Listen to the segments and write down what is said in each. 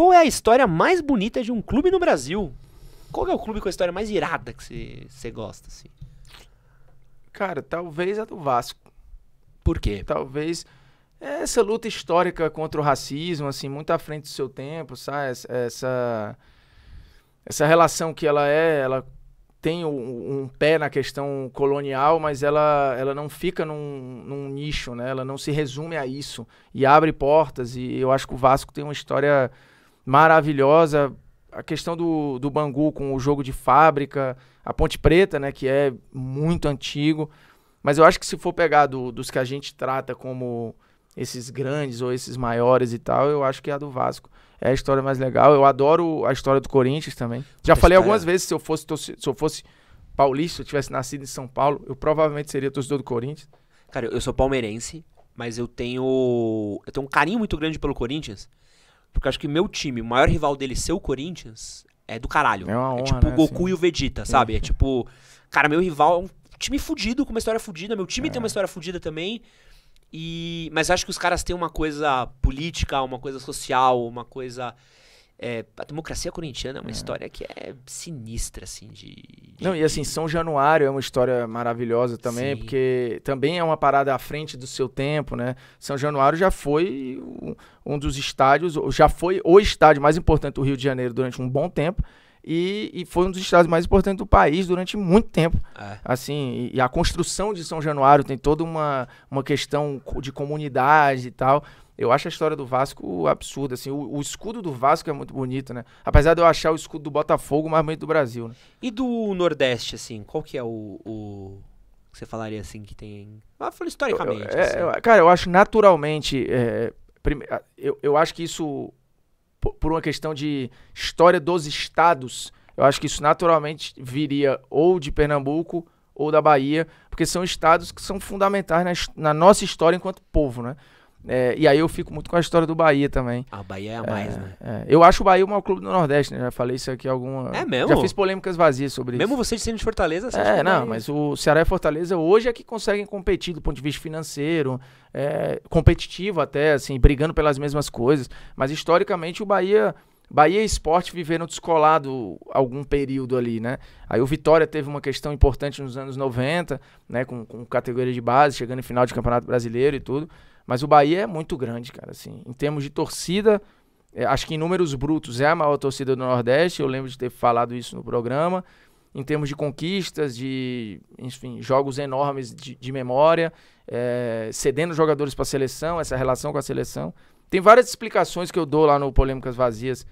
Qual é a história mais bonita de um clube no Brasil? Qual é o clube com a história mais irada que você gosta, assim? Cara, talvez a do Vasco. Por quê? Talvez essa luta histórica contra o racismo, assim, muito à frente do seu tempo, sabe? Essa, essa relação que ela é, ela tem um, um, pé na questão colonial, mas ela, ela não fica num, num, nicho, né? Ela não se resume a isso e abre portas. E eu acho que o Vasco tem uma história maravilhosa. A questão do, do Bangu com o jogo de fábrica, a Ponte Preta, né, que é muito antigo. Mas eu acho que se for pegar do, dos que a gente trata como esses grandes ou esses maiores e tal, eu acho que é a do Vasco. É a história mais legal. Eu adoro a história do Corinthians também. Já Essa falei algumas vezes, se eu fosse se eu fosse paulista, se eu tivesse nascido em São Paulo, eu provavelmente seria torcedor do Corinthians. Cara, eu sou palmeirense, mas eu tenho eu tenho um carinho muito grande pelo Corinthians. Porque eu acho que meu time, o maior rival dele ser o Corinthians, é do caralho. É, é honra, é tipo o né, Goku assim? e o Vegeta, sabe? É tipo, cara, meu rival é um time fudido, com uma história fudida. Meu time é. tem uma é. história fudida também. E... Mas acho que os caras têm uma coisa política, uma coisa social, uma coisa é, a democracia corintiana é uma é. história que é sinistra, assim, de, de, Não, e assim, São Januário é uma história maravilhosa também, Sim. porque também é uma parada à frente do seu tempo, né? São Januário já foi um dos estádios, já foi o estádio mais importante do Rio de Janeiro durante um bom tempo. E, e, foi um dos estados mais importantes do país durante muito tempo. É. Assim, e, e, a construção de São Januário tem toda uma, uma questão de comunidade e tal. Eu acho a história do Vasco absurda, assim. O, o escudo do Vasco é muito bonito, né? Apesar de eu achar o escudo do Botafogo mais bonito do Brasil, né? E do Nordeste, assim, qual que é o, o que você falaria, assim, que tem... Ah, historicamente, eu, eu, assim. É, eu, Cara, eu acho naturalmente... É, prime... eu, eu acho que isso por uma questão de história dos estados, eu acho que isso naturalmente viria ou de Pernambuco ou da Bahia, porque são estados que são fundamentais na, na nossa história enquanto povo, né? É, e aí eu fico muito com a história do Bahia também. Ah, o Bahia é a mais, é, né? É. Eu acho o Bahia o maior clube do Nordeste, né? Já falei isso aqui alguma. É mesmo? Já fiz polêmicas vazias sobre mesmo isso. Mesmo você sendo de Fortaleza, você É, não, mas o Ceará e Fortaleza hoje é que conseguem competir do ponto de vista financeiro, é, competitivo até, assim, brigando pelas mesmas coisas. Mas historicamente o Bahia Bahia e Esporte viveram descolado algum período ali, né? Aí o Vitória teve uma questão importante nos anos 90, né? Com, com categoria de base, chegando em final de Campeonato Brasileiro e tudo. Mas o Bahia é muito grande, cara, assim. Em termos de torcida, é, acho que em números brutos é a maior torcida do Nordeste. Eu lembro de ter falado isso no programa. Em termos de conquistas, de enfim, jogos enormes de, de memória, é, cedendo jogadores para a seleção, essa relação com a seleção. Tem várias explicações que eu dou lá no Polêmicas Vazias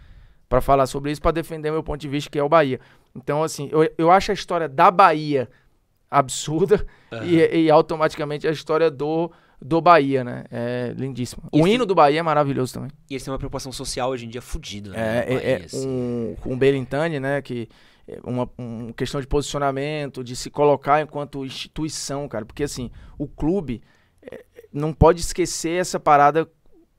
para falar sobre isso, para defender meu ponto de vista, que é o Bahia. Então, assim, eu, eu acho a história da Bahia absurda uhum. e, e, automaticamente a história do, do Bahia, né? É lindíssimo. O hino do Bahia é maravilhoso também. E eles têm uma preocupação social hoje em dia fodida, né? É, é, é um, com um o Belintani, né? Que é uma, uma questão de posicionamento, de se colocar enquanto instituição, cara. Porque, assim, o clube é, não pode esquecer essa parada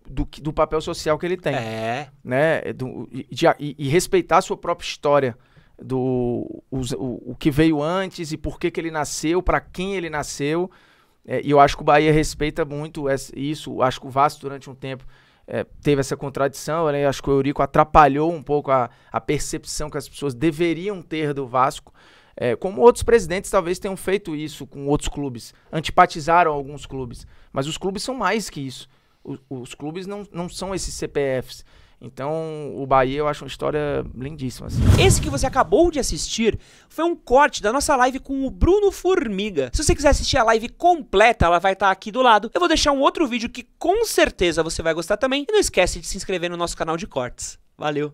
do, do papel social que ele tem. É. Né? É do, de, e, e, respeitar a sua própria história. Do os, o, o que veio antes e por que, que ele nasceu, para quem ele nasceu. É, e eu acho que o Bahia respeita muito isso. Acho que o Vasco, durante um tempo, é, teve essa contradição. Né? Acho que o Eurico atrapalhou um pouco a, a percepção que as pessoas deveriam ter do Vasco. É, como outros presidentes talvez tenham feito isso com outros clubes, antipatizaram alguns clubes, mas os clubes são mais que isso os, os clubes não, não são esses CPFs. Então, o Bahia eu acho uma história lindíssima. Assim. Esse que você acabou de assistir foi um corte da nossa live com o Bruno Formiga. Se você quiser assistir a live completa, ela vai estar tá aqui do lado. Eu vou deixar um outro vídeo que com certeza você vai gostar também. E não esquece de se inscrever no nosso canal de cortes. Valeu!